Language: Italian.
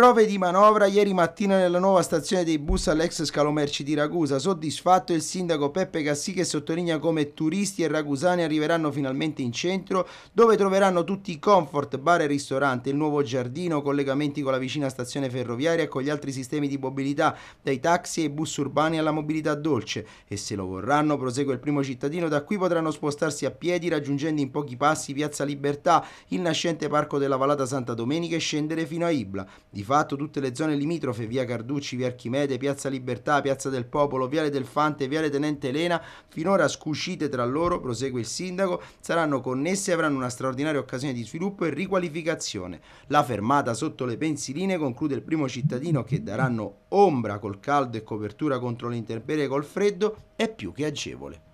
Prove di manovra ieri mattina nella nuova stazione dei bus all'ex scalo merci di Ragusa. Soddisfatto il sindaco Peppe Cassì che sottolinea come turisti e ragusani arriveranno finalmente in centro dove troveranno tutti i comfort, bar e ristorante, il nuovo giardino, collegamenti con la vicina stazione ferroviaria e con gli altri sistemi di mobilità, dai taxi e bus urbani alla mobilità dolce. E se lo vorranno, prosegue il primo cittadino, da qui potranno spostarsi a piedi raggiungendo in pochi passi Piazza Libertà, il nascente parco della Valata Santa Domenica e scendere fino a Ibla. Di fatto tutte le zone limitrofe, via Carducci, via Archimede, piazza Libertà, piazza del Popolo, viale del Fante, viale Tenente Elena, finora scuscite tra loro, prosegue il sindaco, saranno connesse e avranno una straordinaria occasione di sviluppo e riqualificazione. La fermata sotto le pensiline conclude il primo cittadino che daranno ombra col caldo e copertura contro le intemperie col freddo è più che agevole.